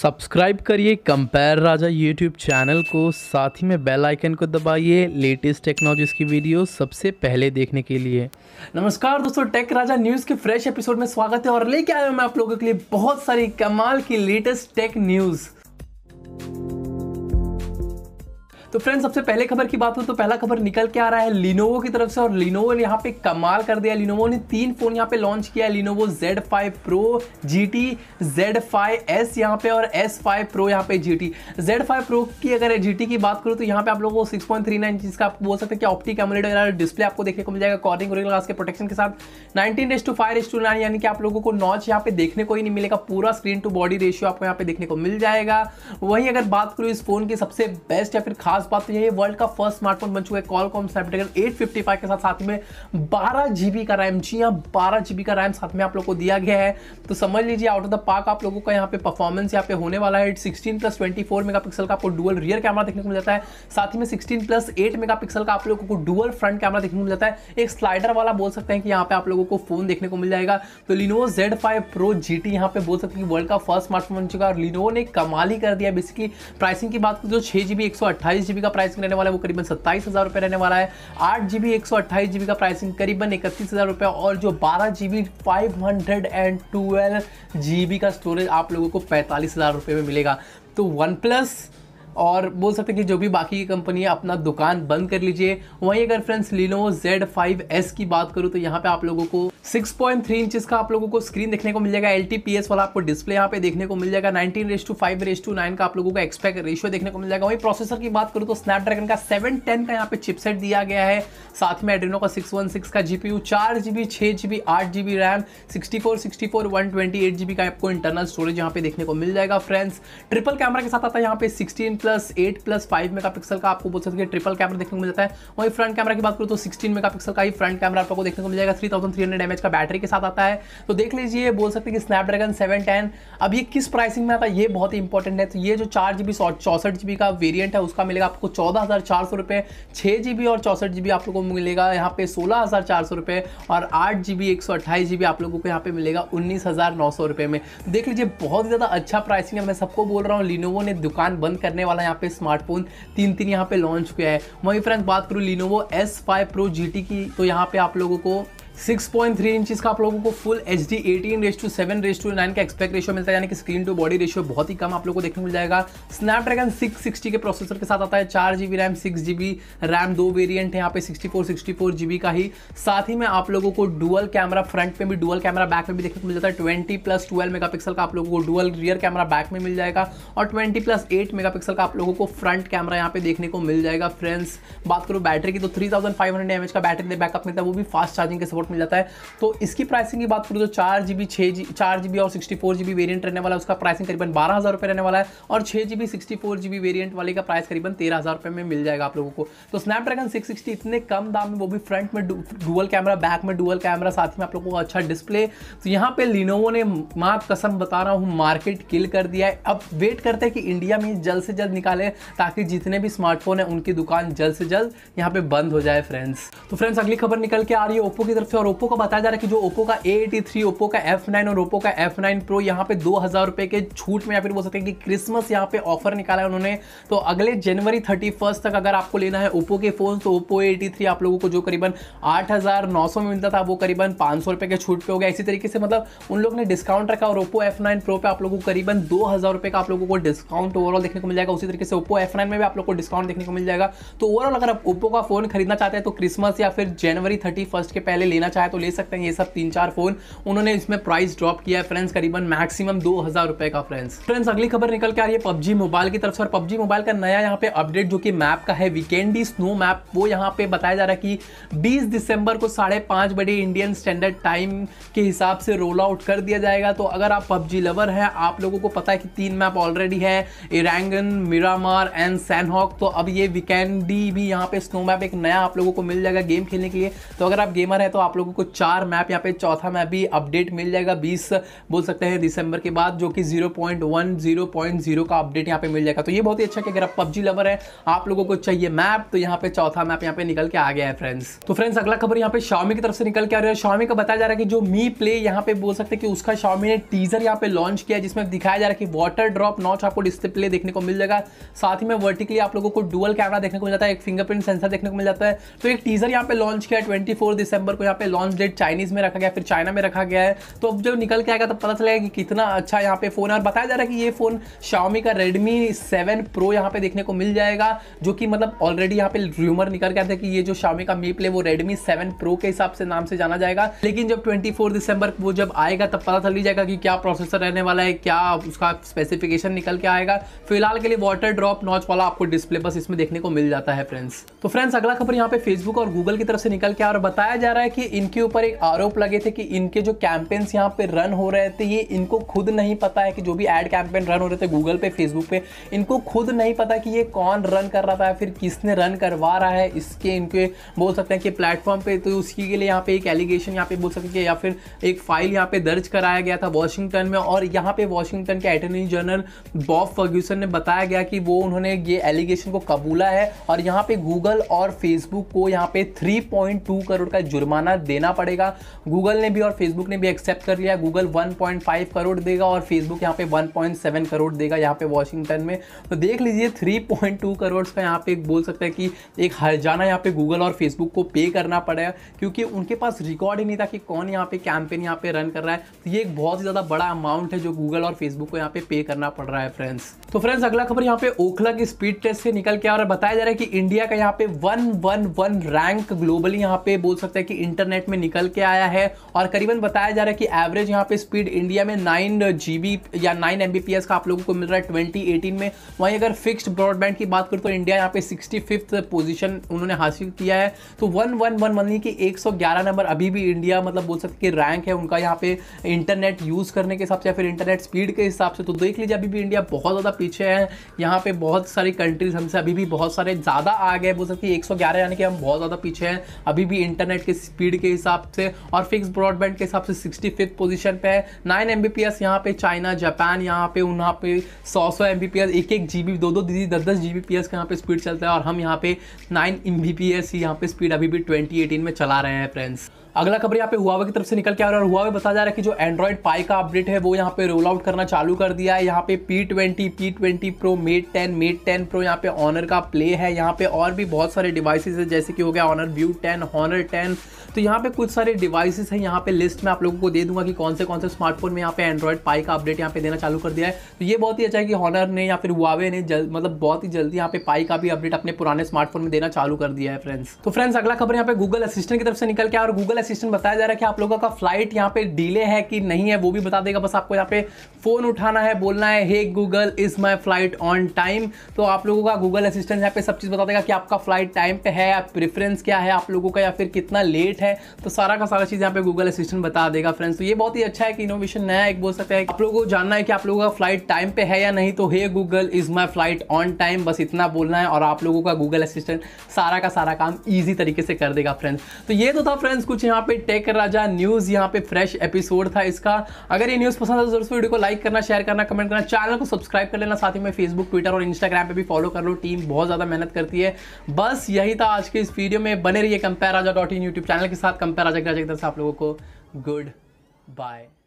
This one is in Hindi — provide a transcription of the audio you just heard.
सब्सक्राइब करिए कंपेयर राजा यूट्यूब चैनल को साथ ही में बेल आइकन को दबाइए लेटेस्ट टेक्नोलॉजीज की वीडियो सबसे पहले देखने के लिए नमस्कार दोस्तों टेक राजा न्यूज़ के फ्रेश एपिसोड में स्वागत है और लेके आया हूँ मैं आप लोगों के लिए बहुत सारी कमाल की लेटेस्ट टेक न्यूज़ तो फ्रेंड्स सबसे पहले खबर की बात हो तो पहला खबर निकल के आ रहा है लिनोवो की तरफ से और लिनोवो ने यहाँ पे कमाल कर दिया लिनोवो ने तीन फोन यहाँ पे लॉन्च किया है Lenovo Z five Pro G T Z five S यहाँ पे और एस फाइव प्रो यहाँ पे G T Z five Pro की अगर जी टी की बात करूँ तो यहाँ पे आप लोगों को सिक्स पॉइंट थ्री नाइन जिसका आप बोल सकते हैं कि ऑप्टिक एमोलेट वगैरह डिस्प्ले आपको देखने को मिल जाएगा कॉर्निंग ग्लास के प्रोटेक्शन के साथ nineteen is to five is to nine यानी कि आप लोगों को नॉच यहाँ पे देखने को ही नहीं मिलेगा पूरा स्क्रीन टू बॉडी रेशियो आपको यहाँ पे देखने को मिल जाएगा वहीं अगर बात करूँ इस फोन की सबसे बेस्ट या फिर खास खास बात तो यही वर्ल्ड का फर्स्ट स्मार्टफोन बन चुका है कॉलकॉम स्नैपड्रैगन 855 के साथ साथ में बारह जीबी का रैम जी हाँ बारह जीबी का रैम साथ में आप लोग को दिया गया है तो समझ लीजिए आउट ऑफ द पार्क आप लोगों का यहाँ पे परफॉर्मेंस यहाँ पे होने वाला है सिक्सटीन प्लस ट्वेंटी का आपको डुअल रियर कैमरा देखने को मिल जाता है साथ ही में सिक्सटीन प्लस एट मेगा का आप लोगों को डुअल फ्रंट कैमरा देखने को मिल जाता है एक स्लाइडर वाला बोल सकते हैं कि यहाँ पे आप लोगों को फोन देखने को मिल जाएगा तो Lenovo Z five Pro G T यहाँ पे बोल सकते हैं वर्ल्ड का फर्स्ट स्मार्टफोन बन चुका है और लिनोवो ने कमाल ही कर दिया बेसिकली प्राइसिंग की बात की जो छः जी बी एक सौ अट्ठाईस जीबी का प्राइसिंग रहने वाला है वो करीबन सत्ताईस हज़ार रुपए रहने वाला है आठ जीबी एक सौ अट्ठाईस जीबी का प्राइसिंग करीबन इकतीस हज़ार रुपए और जो बारह GB five hundred and twelve GB का स्टोरेज आप लोगों को पैंतालीस हज़ार रुपए में मिलेगा तो वन प्लस और बोल सकते हैं कि जो भी बाकी कंपनी है अपना दुकान बंद कर लीजिए वहीं अगर friends Lenovo Z five S की बात करूँ तो यहाँ पे आप लोगों को 6.3 इंच का आप लोगों को स्क्रीन देखने को मिल जाएगा एल वाला आपको डिस्प्ले यहाँ पे देखने को मिल जाएगा nineteen is to five is to nine का आप लोगों को एक्सपेक्ट रेशियो देखने को मिल जाएगा वहीं प्रोसेसर की बात करूँ तो स्नैपड्रैगन का टेन का यहाँ पे चिपसेट दिया गया है साथ में एड्रीनो का सिक्स का जीपी यू चार जी बी छः आठ G B RAM sixty four sixty four one twenty eight GB का आपको इंटरनल स्टोरेज यहाँ पे देखने को मिल जाएगा फ्रेंड्स ट्रिपल कैमरा के साथ आता है यहाँ पे sixteen plus eight plus five megapixel का आपको बोल सकते हैं ट्रिपल कैमरा देखने को मिल जाता है वहीं फ्रंट कैमरा की बात करूँ तो सिक्सटीन मेगा पिक्सल का ही फ्रंट कैमरा आपको देखने को मिल जाएगा three thousand three hundred MH का बैटरी के साथ आता है तो देख लीजिए बोल सकते हैं कि स्नैपड्रैगन सेवन टेन अब ये किस प्राइसिंग में आता है ये बहुत ही इंपॉर्टेंट है तो ये जो चार जी चौसठ जीबी का वेरियंट है उसका मिलेगा आपको चौदह हज़ार चार सौ रुपये छः जीबी और चौसठ जीबी आप लोगों को मिलेगा यहाँ पे सोलह हज़ार चार सौ रुपये और आठ जीबी एक सौ अट्ठाईस जी आप लोगों को यहाँ पे मिलेगा उन्नीस हज़ार नौ सौ रुपये में देख लीजिए बहुत ही ज़्यादा अच्छा प्राइसिंग है मैं सबको बोल रहा हूँ लिनोवो ने दुकान बंद करने वाला वाला यहाँ पे स्मार्टफोन तीन तीन यहाँ पे लॉन्च हुआ है वहीं फ्रेंड बात करूँ Lenovo S five Pro G की तो यहाँ पे आप लोगों को सिक्स पॉइंट थ्री इंचेस का आप लोगों को full H D eighteen race to seven race to nine का एक्सपेक्ट रेशियो मिलता है यानी कि स्क्रीन टू बॉडी रेशियो बहुत ही कम आप लोगों को देखने मिल जाएगा स्नैपड्रैगन सिक्सटी के प्रोसेसर के साथ आता है चार GB RAM six GB RAM दो वेरियंट है यहाँ पे 64 फोर जीबी का ही साथ ही में आप लोगों को डुअल कैमरा फ्रंट में भी डुअल कैमरा बैक में भी देखने को मिल जाता है twenty plus twelve megapixel का आप लोगों को डुअल रियर कैमरा बैक में मिल जाएगा और twenty plus eight megapixel का आप लोगों को फ्रंट कैमरा यहाँ पे देखने को मिल जाएगा फ्रेंड्स बात करो बैटरी की तो three thousand five hundred M H का बैटरी बैकअप मिलता है वो भी फास्ट चार्जिंग के सपोर्ट सपोर्ट मिल जाता है तो इसकी प्राइसिंग की बात करूँ तो चार जी बी छः जी चार जी बी और sixty four G B variant रहने वाला है उसका प्राइसिंग करीबन बारह हज़ार रुपये रहने वाला है और छः G B sixty four G B variant वाले का प्राइस करीबन तेरह हज़ार रुपये में मिल जाएगा आप लोगों को तो स्नैपड्रैगन सिक्स सिक्सटी इतने कम दाम में वो भी फ्रंट में डुअल कैमरा बैक में डुअल कैमरा साथ में आप लोगों को अच्छा डिस्प्ले तो यहाँ पर लिनोवो ने माँ कसम बता रहा हूँ मार्केट किल कर दिया है अब वेट करते हैं कि इंडिया में जल्द से जल्द निकाले ताकि जितने भी स्मार्टफोन है उनकी दुकान जल्द से जल्द यहाँ पे बंद हो जाए फ्रेंड्स तो फ्रेंड्स अगली खबर निकल के आ रही है ओप्पो की तरफ से और ओप्पो का बताया जा रहा है कि जो ओप्पो का ए एटी थ्री ओप्पो का एफ नाइन और ओप्पो का एफ नाइन प्रो यहाँ पे दो हज़ार रुपए के छूट में या फिर बोल सकते हैं कि क्रिसमस यहाँ पे ऑफर निकाला है उन्होंने तो अगले जनवरी थर्टी फर्स्ट तक अगर आपको लेना है ओप्पो के फ़ोन तो ओप्पो ए एटी थ्री आप लोगों को जो करीबन आठ हज़ार नौ सौ में मिलता था वो करीबन पांच सौ रुपये के छूट पे हो गया इसी तरीके से मतलब उन लोग ने डिस्काउंट रखा और ओप्पो एफ नाइन प्रो पे आप लोगों को करीबन दो हज़ार रुपये का आप लोगों को डिस्काउंट ओवरऑल देखने को मिल जाएगा उसी तरीके से ओप्पो एफ नाइन में भी आप लोग को डिस्काउंट देखने को मिल जाएगा तो ओवरऑल अगर आप ओप्पो का फ़ोन खरीदना चाहते हैं तो क्रिसमस या फिर जनवरी थर्टी फर्स्ट के पहले लेना लेना चाहे तो ले सकते हैं ये सब तीन चार फोन उन्होंने इसमें प्राइस ड्रॉप किया है फ्रेंड्स करीबन मैक्सिमम दो हजार रुपए का फ्रेंड्स फ्रेंड्स अगली खबर निकल के आ रही है पबजी मोबाइल की तरफ से और पबजी मोबाइल का नया यहाँ पे अपडेट जो कि मैप का है वीकेंडी स्नो मैप वो यहाँ पे बताया जा रहा है कि बीस दिसंबर को साढ़े पाँच बजे इंडियन स्टैंडर्ड टाइम के हिसाब से रोल आउट कर दिया जाएगा तो अगर आप पबजी लवर हैं आप लोगों को पता है कि तीन मैप ऑलरेडी है इरांगन मिरामार एंड सैनहॉक तो अब ये वीकेंडी भी यहाँ पे स्नो मैप एक नया आप लोगों को मिल जाएगा गेम खेलने के लिए तो अगर आप गेमर हैं तो आप लोगों को चार मैप यहाँ पे चौथा मैप भी अपडेट मिल जाएगा बीस बोल सकते हैं दिसंबर के बाद जो कि zero point one zero point zero का अपडेट यहाँ पे मिल जाएगा तो ये बहुत ही अच्छा कि अगर आप पबजी लवर है आप लोगों को चाहिए मैप तो यहाँ पे चौथा मैप यहाँ पे निकल के आ गया है फ्रेंड्स तो फ्रेंड्स अगला खबर यहाँ पे शॉमी की तरफ से निकल के आ रही है शॉमी का बताया जा रहा है कि जो मी प्ले यहाँ पे बोल सकते हैं कि उसका शॉमी ने टीजर यहाँ पे लॉन्च किया जिसमें दिखाया जा रहा है कि वाटर ड्रॉप नॉच आपको डिस्प्ले देखने को मिल जाएगा साथ ही में वर्टिकली आप लोगों को डुअल कैमरा देखने को मिल जाता है एक फिंगरप्रिंट सेंसर देखने को मिल जाता है तो एक टीजर यहाँ पे लॉन्च किया ट्वेंटी दिसंबर को यहाँ पे पे लॉन्च डेट चाइनीज में रखा गया फिर चाइना में रखा गया है तो अब जब निकल के आएगा तब तो पता चलेगा कि कितना अच्छा यहाँ पे फ़ोन है और बताया जा रहा है कि ये फ़ोन शाओमी का रेडमी सेवन प्रो यहाँ पे देखने को मिल जाएगा जो कि मतलब ऑलरेडी यहाँ पे र्यूमर निकल गया था कि ये जो शाओमी का मी प्ले वो रेडमी सेवन प्रो के हिसाब से नाम से जाना जाएगा लेकिन जब ट्वेंटी दिसंबर वो जब आएगा तब पता चल जाएगा कि क्या प्रोसेसर रहने वाला है क्या उसका स्पेसिफिकेशन निकल के आएगा फिलहाल के लिए वाटर ड्रॉप नॉच वाला आपको डिस्प्ले बस इसमें देखने को मिल जाता है फ्रेंड्स तो फ्रेंड्स अगला खबर यहाँ पे फेसबुक और गूगल की तरफ से निकल के और बताया जा रहा है कि इनके ऊपर एक आरोप लगे थे कि इनके जो कैंपेन्स यहाँ पे रन हो रहे थे ये इनको खुद नहीं पता है कि जो भी एड कैंपेन रन हो रहे थे गूगल पे फेसबुक पे इनको खुद नहीं पता कि ये कौन रन कर रहा था फिर किसने रन करवा रहा है इसके इनके बोल सकते हैं कि प्लेटफॉर्म पे तो उसके लिए यहाँ पे एक एलिगेशन यहाँ पे बोल सकते हैं या फिर एक फाइल यहाँ पे दर्ज कराया गया था वॉशिंगटन में और यहाँ पे वॉशिंगटन के अटर्नी जनरल बॉब फर्ग्यूसन ने बताया गया कि वो उन्होंने ये एलिगेशन को कबूला है और यहाँ पे गूगल और फेसबुक को यहाँ पे 3.2 करोड़ का जुर्माना देना पड़ेगा गूगल ने भी और फेसबुक ने भी एक्सेप्ट कर लिया गूगल 1.5 करोड़ देगा और फेसबुक यहाँ पे 1.7 करोड़ देगा यहाँ पे वॉशिंगटन में तो देख लीजिए 3.2 करोड़ का यहाँ पे एक बोल सकते हैं कि एक हरजाना यहाँ पे गूगल और फेसबुक को पे करना पड़ेगा क्योंकि उनके पास रिकॉर्ड ही नहीं था कि कौन यहाँ पे कैंपेन यहाँ पे रन कर रहा है तो ये एक बहुत ही ज़्यादा बड़ा अमाउंट है जो गूगल और फेसबुक को यहाँ पे पे करना पड़ रहा है फ्रेंड्स तो फ्रेंड्स अगला खबर यहाँ पे ओखला की स्पीड टेस्ट से निकल के और बताया जा रहा है कि इंडिया का यहाँ पे one one one rank globally यहाँ पे बोल सकते हैं कि इंटर इंटरनेट में निकल के आया है और करीबन बताया जा रहा है कि एवरेज यहाँ पे स्पीड इंडिया में नाइन जी या नाइन एम का आप लोगों को मिल रहा है ट्वेंटी में वहीं अगर फिक्स्ड ब्रॉडबैंड की बात करूँ तो इंडिया यहाँ पे सिक्सटी पोजीशन उन्होंने हासिल किया है तो वन वन वन वन कि एक नंबर अभी भी इंडिया मतलब बोल सकते कि रैंक है उनका यहाँ पे इंटरनेट यूज़ करने के हिसाब से या फिर इंटरनेट स्पीड के हिसाब से तो देख लीजिए अभी भी इंडिया बहुत ज़्यादा पीछे है यहाँ पे बहुत सारी कंट्रीज हमसे अभी भी बहुत सारे ज़्यादा आ गए बोल सकते एक सौ यानी कि हम बहुत ज़्यादा पीछे हैं अभी भी इंटरनेट की स्पीड स्पीड के हिसाब से और फिक्स ब्रॉडबैंड के हिसाब से सिक्सटी फिफ्थ पोजिशन पे है nine M B P S यहाँ पे चाइना जापान यहाँ पे वहाँ पे सौ सौ एम बी पी एस एक एक जी बी दो दो दीदी दस दस जी बी पी एस का यहाँ पे स्पीड चलता है और हम यहाँ पे nine M B P S यहाँ पे स्पीड अभी भी ट्वेंटी एटीन में चला रहे हैं फ्रेंड्स अगला खबर यहाँ पे हुआवे की तरफ से निकल के आ रहा है और हुआवे बता जा रहा है कि जो एंड्रॉइड पाई का अपडेट है वो यहाँ पे रोल आउट करना चालू कर दिया है यहाँ पे P twenty P twenty Pro Mate ten Mate ten Pro यहाँ पे ऑनर का प्ले है यहाँ पे और भी बहुत सारे डिवाइसेज है जैसे कि हो गया Honor View ten Honor ten तो यहाँ पे कुछ सारे डिवाइसेस हैं यहाँ पे लिस्ट में आप लोगों को दे दूंगा कि कौन से कौन से स्मार्टफोन में यहाँ पे एंड्रॉइड पाई का अपडेट यहाँ पे देना चालू कर दिया है तो ये बहुत ही अच्छा है कि हॉनर ने या फिर वावे ने जल, मतलब बहुत ही जल्दी यहाँ पे पाई का भी अपडेट अपने पुराने स्मार्टफोन में देना चालू कर दिया है फ्रेंड्स तो फ्रेंड्स अगला खबर यहाँ पे गूगल असिस्टेंट की तरफ से निकल के और गूगल असिस्टेंट बताया जा रहा है कि आप लोगों का फ्लाइट यहाँ पे डिले है कि नहीं है वो भी बता देगा बस आपको यहाँ पे फोन उठाना है बोलना है hey Google is my flight on time तो आप लोगों का गूगल असिस्टेंट यहाँ पे सब चीज़ बता देगा कि आपका फ्लाइट टाइम पे है प्रेफरेंस क्या है आप लोगों का या फिर कितना लेट है है तो सारा का सारा चीज़ यहाँ पे गूगल असिस्टेंट बता देगा फ्रेंड्स तो ये बहुत ही अच्छा है कि इनोवेशन नया एक बोल सकते हैं आप लोगों को जानना है कि आप लोगों का फ्लाइट टाइम पे है या नहीं तो hey Google is my flight on time बस इतना बोलना है और आप लोगों का गूगल असिस्टेंट सारा का सारा काम ईजी तरीके से कर देगा फ्रेंड्स तो ये तो था फ्रेंड्स कुछ यहाँ पे टेक राजा न्यूज़ यहाँ पे फ्रेश एपिसोड था इसका अगर ये न्यूज़ पसंद है तो जरूर वीडियो को लाइक करना शेयर करना कमेंट करना चैनल को सब्सक्राइब कर लेना साथ ही में फेसबुक ट्विटर और इंस्टाग्राम पे भी फॉलो कर लो टीम बहुत ज़्यादा मेहनत करती है बस यही था आज के इस वीडियो में बने रहिए compare Raja dot in YouTube channel के साथ कंपेयर आ जाएगा आ जाएगा आप लोगों को गुड बाय